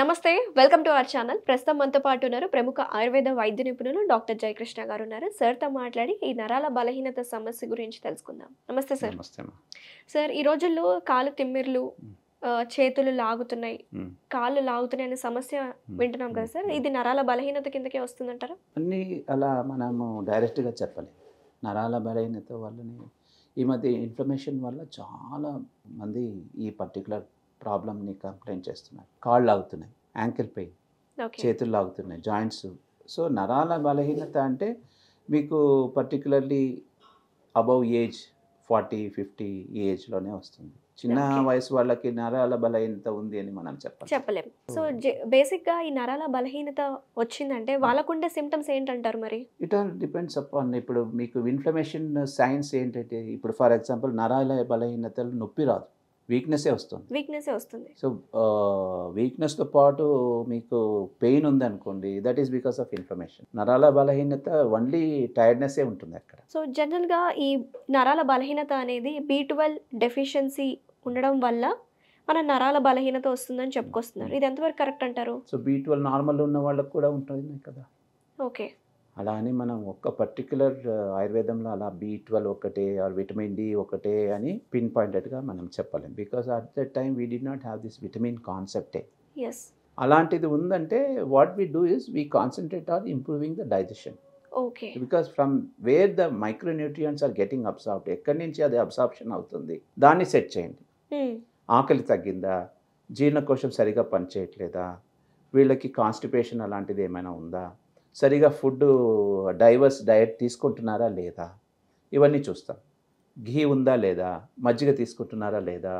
నమస్తే welcome to our channel ప్రస్తుతం మనతో పాటు ఉన్నారు ప్రముఖ ఆయుర్వేద వైద్య నిపుణులు డాక్టర్ జయకృష్ణ గారు ఉన్నారు సార్తో మాట్లాడి ఈ నరాల బలహీనత సమస్య గురించి తెలుసుకుందాం నమస్తే సార్ సార్ ఈ రోజుల్లో కాలు తిమ్మిర్లు చేతులు లాగుతున్నాయి కాళ్ళు లాగుతున్నాయి అనే సమస్య వింటున్నాం కదా సార్ ఇది నరాల బలహీనత కిందకే వస్తుందంటారా అన్ని అలా మనము డైరెక్ట్గా చెప్పాలి నరాల బలహీనత వల్లనే ఈ మధ్య ఇన్ఫర్మేషన్ వల్ల చాలా మంది ఈ పర్టికులర్ ప్రాబ్లమ్ని కంప్లైంట్ చేస్తున్నారు కాళ్ళు లాగుతున్నాయి యాంకిల్ పెయిన్ చేతులు లాగుతున్నాయి జాయింట్స్ సో నరాల బలహీనత అంటే మీకు particularly above age forty fifty ఏజ్లోనే వస్తుంది చిన్న వయసు వాళ్ళకి నరాల బలహీనత ఉంది అని మనం చెప్పాలి చెప్పలేము సో hmm. బేసిక్గా ఈ నరాల బలహీనత వచ్చిందంటే hmm. వాళ్ళకుండే సిమ్టమ్స్ ఏంటంటారు మరి ఇట్ ఆల్ డిపెండ్స్ అపాన్ ఇప్పుడు మీకు ఇన్ఫ్లమేషన్ సైన్స్ ఏంటంటే ఇప్పుడు ఫర్ ఎగ్జాంపుల్ నరాల బలహీనతలు నొప్పి రాదు వీక్నెస్ వస్తుంది వీక్నెస్సే వస్తుంది సో వీక్నెస్తో uh, పాటు మీకు పెయిన్ ఉంది అనుకోండి that is because of information నరాల బలహీనత ఓన్లీ ఏ ఉంటుంది అక్కడ సో జనరల్గా ఈ నరాల బలహీనత అనేది బీ ట్వెల్వ్ డెఫిషియన్సీ ఉండడం వల్ల మన నరాల బలహీనత వస్తుందని చెప్పుకొస్తున్నారు hmm. ఇది ఎంతవరకు కరెక్ట్ అంటారు సో బీ ట్వెల్వ్ నార్మల్ ఉన్న వాళ్ళకు కూడా ఉంటుంది కదా ఓకే అలా అని మనం ఒక్క పర్టికులర్ ఆయుర్వేదంలో అలా బి ట్వెల్వ్ ఒకటే ఆర్ విటమిన్ డి ఒకటే అని పిన్ పాయింటెడ్గా మనం చెప్పలేం because at the time we did not have this vitamin కాన్సెప్టే అలాంటిది ఉందంటే what we do is we concentrate on improving the digestion okay because from where the micronutrients are getting absorbed ఎక్కడి నుంచి అది అబ్సార్ప్షన్ అవుతుంది దాన్ని సెట్ చేయండి hmm. ఆకలి తగ్గిందా జీర్ణకోశం సరిగా పనిచేయట్లేదా వీళ్ళకి కాన్స్టిపేషన్ అలాంటిది ఏమైనా ఉందా సరిగా ఫుడ్ డైవర్స్ డయట్ తీసుకుంటున్నారా లేదా ఇవన్నీ చూస్తాం ఘీ ఉందా లేదా మజ్జిగ తీసుకుంటున్నారా లేదా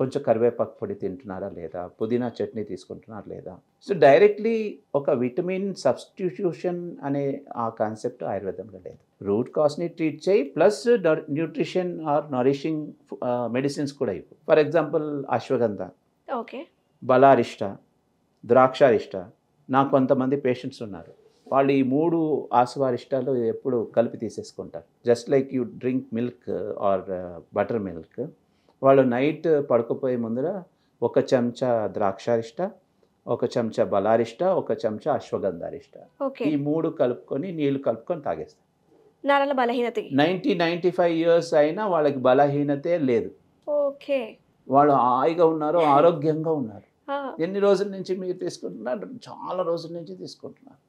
కొంచెం కరివేపాకు పొడి తింటున్నారా లేదా పుదీనా చట్నీ తీసుకుంటున్నారా లేదా సో డైరెక్ట్లీ ఒక విటమిన్ సబ్స్టిట్యూషన్ అనే ఆ కాన్సెప్ట్ ఆయుర్వేదంలో లేదు రూట్ కాస్ని ట్రీట్ చేయి plus nutrition or nourishing medicines కూడా ఇవ్వు for example ashwagandha okay Balarishta Draksharishta నాకు కొంతమంది పేషెంట్స్ ఉన్నారు వాళ్ళు ఈ మూడు ఆస్వారిష్టాలు ఎప్పుడు కలిపి తీసేసుకుంటారు just like you drink milk or butter milk వాళ్ళు నైట్ పడుకుపోయే ముందర ఒక చెంచా ద్రాక్షారిష్ట ఒక చెంచా బలారిష్ట ఒక చెంచా అశ్వగంధారిష్ట ఈ మూడు కలుపుకొని నీళ్లు కలుపుకొని తాగేస్తారు బలహీనత నైన్టీ నైన్టీ ఫైవ్ ఇయర్స్ అయినా వాళ్ళకి బలహీనతే లేదు ఓకే వాళ్ళు హాయిగా ఉన్నారు ఆరోగ్యంగా ఉన్నారు ఎన్ని రోజుల నుంచి మీరు తీసుకుంటున్నారు చాలా రోజుల నుంచి తీసుకుంటున్నారు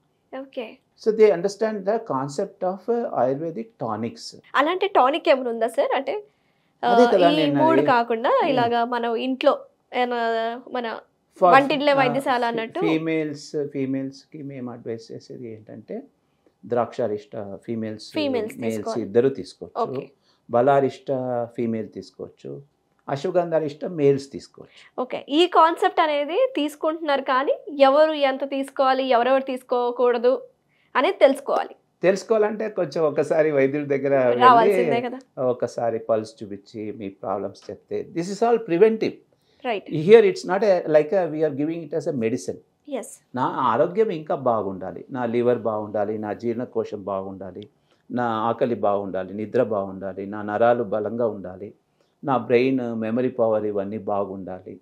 okay so they understand the concept of ayurvedic tonics అలాంటి టానిక్ ఏమైనా ఉందా సార్ అంటే ఈ మూడు కాకుండా hmm. ఇలాగా మనం ఇంట్లో మన వంటింట్లో వైద్యశాల అన్నట్టు ఫీమేల్స్ ఫీమేల్స్ కి మేము అడ్వైస్ చేసేది ఏంటంటే ద్రాక్షారిష్ట ఫీమేల్స్ ఫీమేల్స్ మేల్స్ ఇద్దరు తీసుకోవచ్చు బలారిష్ట ఫీమేల్ తీసుకోవచ్చు అశ్వగంధాలు మేల్స్ తీసుకోవచ్చు ఓకే ఈ కాన్సెప్ట్ అనేది తీసుకుంటున్నారు కానీ ఎవరు ఎంత తీసుకోవాలి ఎవరెవరు తీసుకోకూడదు అనేది తెలుసుకోవాలి తెలుసుకోవాలంటే కొంచెం ఒకసారి వైద్యుడి దగ్గర ఒకసారి పల్స్ చూపించి మీ ప్రాబ్లమ్స్ చెప్తే this is all preventive right here it's not like we are giving it as a medicine నా ఆరోగ్యం ఇంకా బాగుండాలి నా లివర్ బాగుండాలి నా జీర్ణకోశం బాగుండాలి నా ఆకలి బాగుండాలి నిద్ర బాగుండాలి నా నరాలు బలంగా ఉండాలి నా బ్రెయిన్ మెమరీ పవర్ ఇవన్నీ బాగుండాలి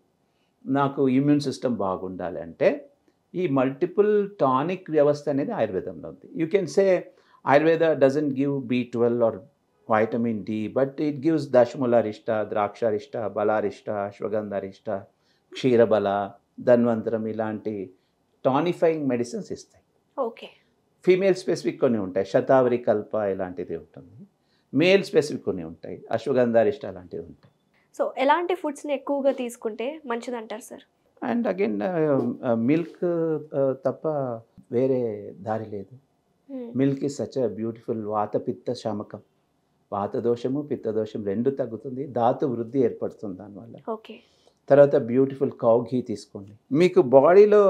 నాకు ఇమ్యూన్ సిస్టమ్ బాగుండాలి అంటే ఈ మల్టిపుల్ టానిక్ వ్యవస్థ అనేది ఆయుర్వేదంలో ఉంది you can say Ayurveda doesn't give B twelve or vitamin D but it gives Dashamularishta Draksharishta Balarishta Ashwagandharishta Ksheerabala Dhanwantharam ఇలాంటి టానిఫైయింగ్ మెడిసిన్స్ ఇస్తాయి ఓకే ఫీమేల్ స్పెసిఫిక్ కొన్ని ఉంటాయి శతావరి కల్ప ఇలాంటిది ఉంటుంది మేల్ స్పెసిఫిక్ కొన్ని ఉంటాయి అశ్వగంధారిష్ట లాంటివి ఉంటాయి సో ఎలాంటి ఫుడ్స్ని ఎక్కువగా తీసుకుంటే మంచిది అంటారు సార్ అండ్ అగైన్ మిల్క్ తప్ప వేరే దారి లేదు మిల్క్ ఇస్ సచ్ బ్యూటిఫుల్ వాత పిత్త శమకం వాత దోషము పిత్త దోషం రెండు తగ్గుతుంది ధాతు వృద్ధి ఏర్పడుతుంది దానివల్ల ఓకే తర్వాత బ్యూటిఫుల్ కౌఘీ ఘీ తీసుకోండి మీకు బాడీలో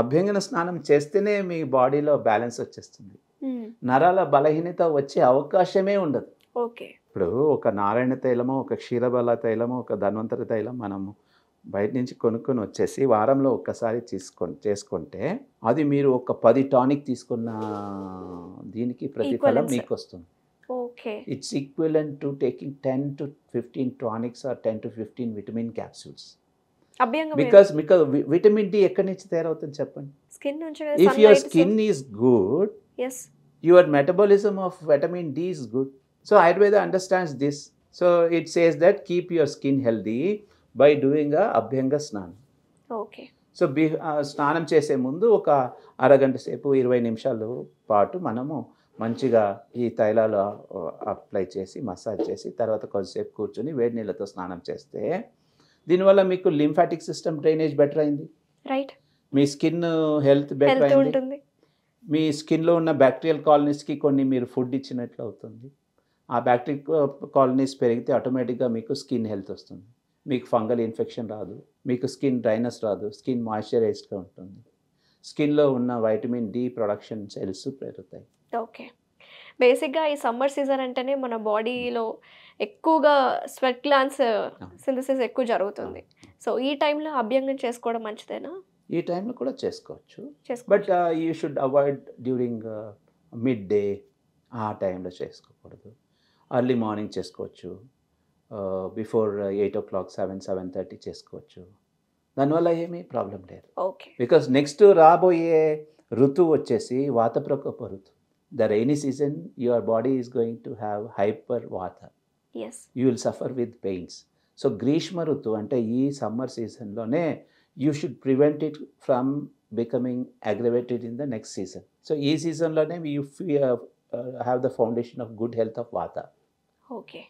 అభ్యంగన స్నానం చేస్తేనే మీ బాడీలో బ్యాలెన్స్ వచ్చేస్తుంది Hmm. నరాల బలహీనత వచ్చే అవకాశమే ఉండదు ఓకే ఇప్పుడు ఒక నారాయణ తైలము ఒక క్షీరబల తైలము ఒక ధన్వంతర తైలం మనము బయట నుంచి కొనుక్కొని వచ్చేసి వారంలో ఒక్కసారి తీసుకొ చేసుకుంటే అది మీరు ఒక పది టానిక్ తీసుకున్న దీనికి ప్రతిఫలం మీకు వస్తుంది okay it's and to taking ten to fifteen tonics or ten to fifteen vitamin capsules because because vitamin D ఎక్కడి నుంచి తయారవుతుంది చెప్పండి skin if your skin is good Yes. Your metabolism of vitamin D is good. So Ayurveda understands this. So it says that keep your skin healthy by doing a Abhyanga Snana. Okay so బి స్నానం చేసే ముందు ఒక అరగంట సేపు ఇరవై నిమిషాలు పాటు మనము మంచిగా ఈ తైలాలు అప్లై చేసి మసాజ్ చేసి తర్వాత కొద్దిసేపు కూర్చొని వేడి నీళ్ళతో స్నానం చేస్తే దీనివల్ల మీకు లింఫాటిక్ సిస్టమ్ డ్రైనేజ్ బెటర్ అయింది రైట్ మీ స్కిన్ హెల్త్ బెటర్ అయింది మీ స్కిన్లో ఉన్న బ్యాక్టీరియల్ కాలనీస్కి కొన్ని మీరు ఫుడ్ ఇచ్చినట్లు అవుతుంది ఆ బ్యాక్టీరియల్ కాలనీస్ పెరిగితే ఆటోమేటిక్గా మీకు స్కిన్ హెల్త్ వస్తుంది మీకు ఫంగల్ ఇన్ఫెక్షన్ రాదు మీకు స్కిన్ డ్రైనెస్ రాదు స్కిన్ మాయిశ్చరైజ్గా ఉంటుంది స్కిన్లో ఉన్న వైటమిన్ డి ప్రొడక్షన్ సెల్స్ పెరుగుతాయి ఓకే బేసిక్గా ఈ సమ్మర్ సీజన్ అంటేనే మన బాడీలో ఎక్కువగా స్వెట్ గ్లాన్స్ సింథసిస్ ఎక్కువ జరుగుతుంది సో ఈ టైంలో అభ్యంగం చేసుకోవడం మంచిదేనా ఈ టైంలో కూడా చేసుకోవచ్చు but you should avoid during mid day ఆ టైంలో చేసుకోకూడదు అర్లీ మార్నింగ్ చేసుకోవచ్చు before eight o'clock seven seven thirty చేసుకోవచ్చు దానివల్ల ఏమీ ప్రాబ్లం లేదు ఓకే బికాస్ నెక్స్ట్ రాబోయే ఋతువు వచ్చేసి వాత ప్రకోప ఋతు the rainy season your body is going to have hyper vata you will suffer with pains so గ్రీష్మ ఋతువు అంటే ఈ సమ్మర్ సీజన్లోనే you should prevent it from becoming aggravated in the next season so ఈ సీజన్లోనే you have the foundation of good health of vata okay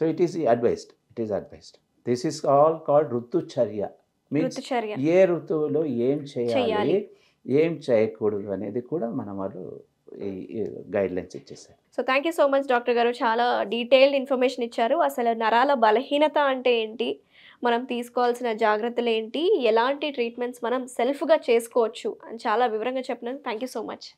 so it is advised it is advised this is all called ritucharya means ఏ ఋతువులో ఏం చేయాలి ఏం చేయకూడదు అనేది కూడా మన వాళ్ళు గైడ్ లైన్స్ ఇచ్చేసారు so thank you so much doctor గారు చాలా డీటెయిల్డ్ ఇన్ఫర్మేషన్ ఇచ్చారు అసలు నరాల బలహీనత అంటే ఏంటి మనం తీసుకోవాల్సిన జాగ్రత్తలు ఏంటి ఎలాంటి ట్రీట్మెంట్స్ మనం సెల్ఫ్గా చేసుకోవచ్చు అని చాలా వివరంగా చెప్పినాను థ్యాంక్ యూ సో మచ్